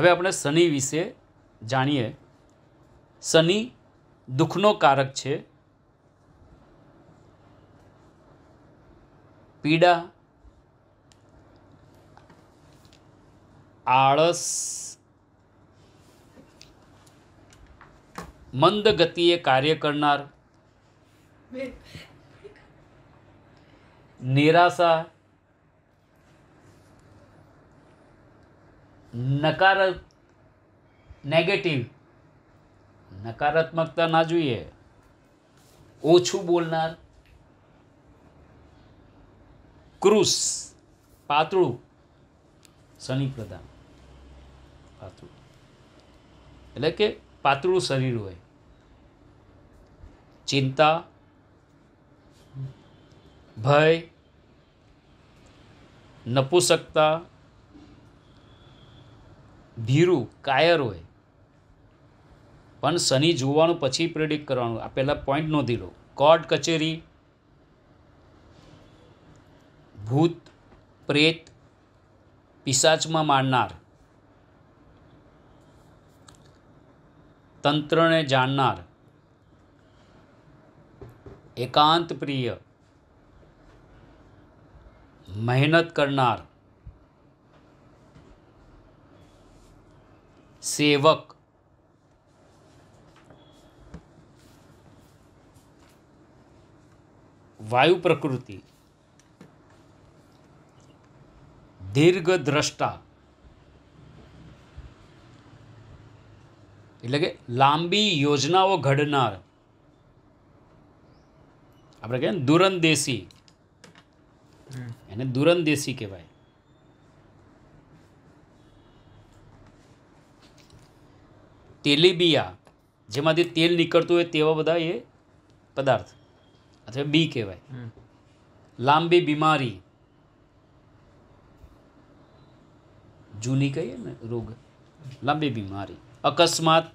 હવે આપણે શનિ વિશે જાણીએ શનિ દુઃખનો કારક છે પીડા આળસ મંદ ગતિએ કાર્ય કરનાર નિરાશા નકાર નેગેટિવ નકારાત્મકતા ના જોઈએ ઓછું બોલનાર ક્રુસ પાતળું શનિ પ્રધાન પાતળું એટલે કે પાતળું શરીર હોય ચિંતા ભય નપુસકતા ધીરું કાયર હોય પણ શનિ જોવાનું પછી પ્રેડિક્ટ કરવાનું આ પહેલાં પોઈન્ટ નોંધી લો કોર્ટ કચેરી ભૂત પ્રેત પિશાચમાં માણનાર તંત્રને જાણનાર એકાંત પ્રિય મહેનત કરનાર સેવક વાયુ પ્રકૃતિ દીર્ઘ દ્રષ્ટા એટલે કે લાંબી યોજનાઓ ઘડનાર આપણે કહીએ દુરંદેશી એને દુરંદેશી કહેવાય તેલીબિયા જેમાંથી તેલ નીકળતું હોય તેવા બધા એ પદાર્થ અથવા બી કહેવાય લાંબી બીમારી જૂની કહીએ ને રોગ લાંબી બીમારી અકસ્માત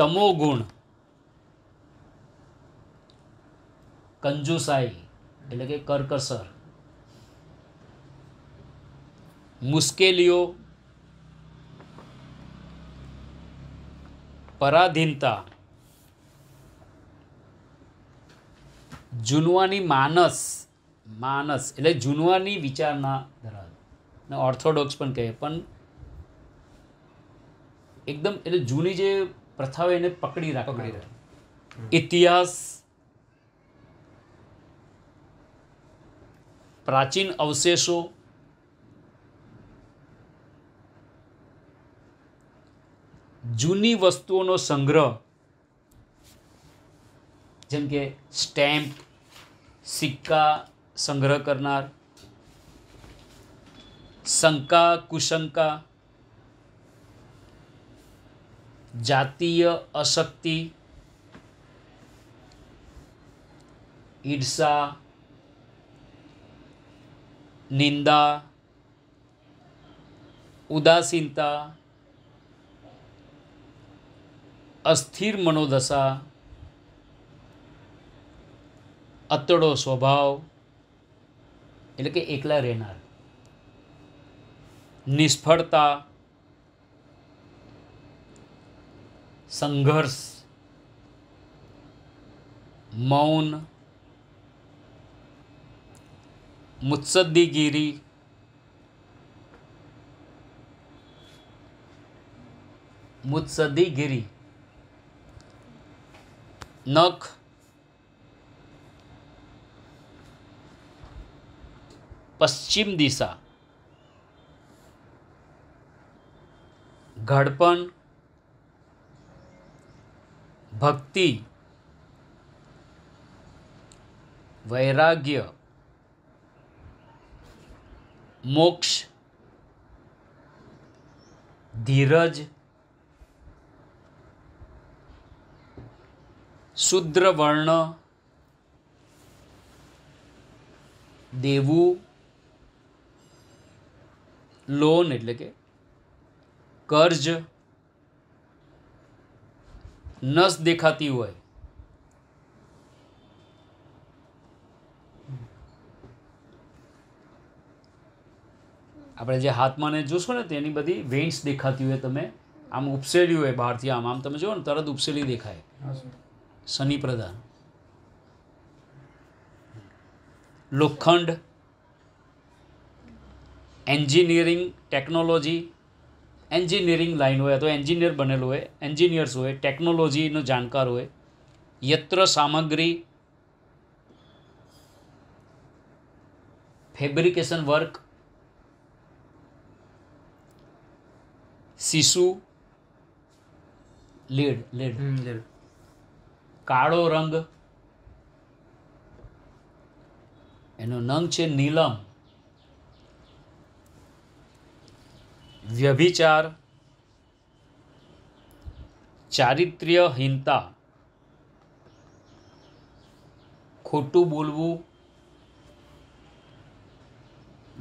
તમો ગુણ કંજુસાઈ એટલે કે કરકસર મુશ્કેલીઓ પરાધીનતા જુનવાની માનસ માનસ એટલે જૂનવાની વિચારના ધરાવે ને ઓર્થોડોક્સ પણ કહે પણ એકદમ એટલે જૂની જે પ્રથાઓ એને પકડી રાખે ઇતિહાસ પ્રાચીન અવશેષો જૂની વસ્તુઓનો સંગ્રહ જેમ કે સ્ટેમ્પ સિક્કા સંગ્રહ કરનાર શંકા કુશંકા જાતીય અશક્તિ ઈર્ષા નિંદા ઉદાસીનતા અસ્થિર મનોદશા અતડો સ્વભાવ એટલે કે એકલા રહેનાર નિષ્ફળતા સંઘર્ષ મૌન મુત્સદ્દીગીરી મુત્સદ્દીગીરી नख पश्चिम दिशा घड़पण भक्ति वैराग्य मोक्ष धीरज શુદ્ર વર્ણ દેવું લોન એટલે કે કર્જ નસ દેખાતી હોય આપણે જે હાથમાં ને જોશો ને તેની બધી વેન્સ દેખાતી હોય તમે આમ ઉપસેલી હોય બહારથી આમ આમ તમે જુઓ ને તરત ઉપસેલી દેખાય શનિ પ્રધાન લોખંડ એન્જિનિયરિંગ ટેકનોલોજી એન્જિનિયરિંગ લાઈન હોય અથવા એન્જિનિયર બનેલું હોય એન્જિનિયર્સ હોય ટેકનોલોજીનો જાણકાર હોય યત્ર સામગ્રી ફેબ્રિકેશન વર્ક શિશુ લીડ લીડ કાળો રંગ એનું નંગ છે નીલમ વ્યભિચાર ચારિત્ર્યહીનતા ખોટું બોલવું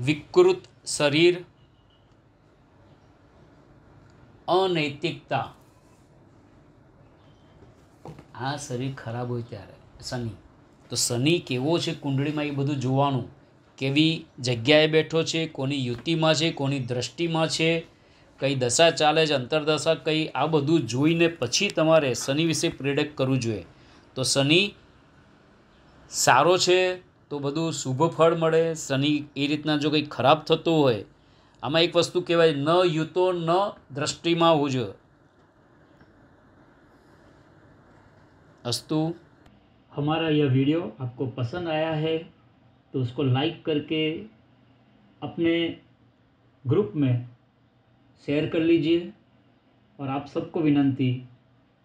વિકૃત શરીર અનૈતિકતા આ શરીર ખરાબ હોય ત્યારે શનિ તો શનિ કેવો છે કુંડળીમાં એ બધું જોવાનું કેવી જગ્યાએ બેઠો છે કોની યુતિમાં છે કોની દ્રષ્ટિમાં છે કઈ દશા ચાલે છે અંતરદશા કઈ આ બધું જોઈને પછી તમારે શનિ વિશે પ્રેડક કરવું જોઈએ તો શનિ સારો છે તો બધું શુભ ફળ મળે શનિ એ રીતના જો કંઈ ખરાબ થતું હોય આમાં એક વસ્તુ કહેવાય ન યુતો ન દ્રષ્ટિમાં હોવું જોઈએ अस्तु हमारा यह वीडियो आपको पसंद आया है तो उसको लाइक करके अपने ग्रुप में शेयर कर लीजिए और आप सबको विनंती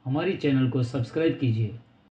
हमारी चैनल को सब्सक्राइब कीजिए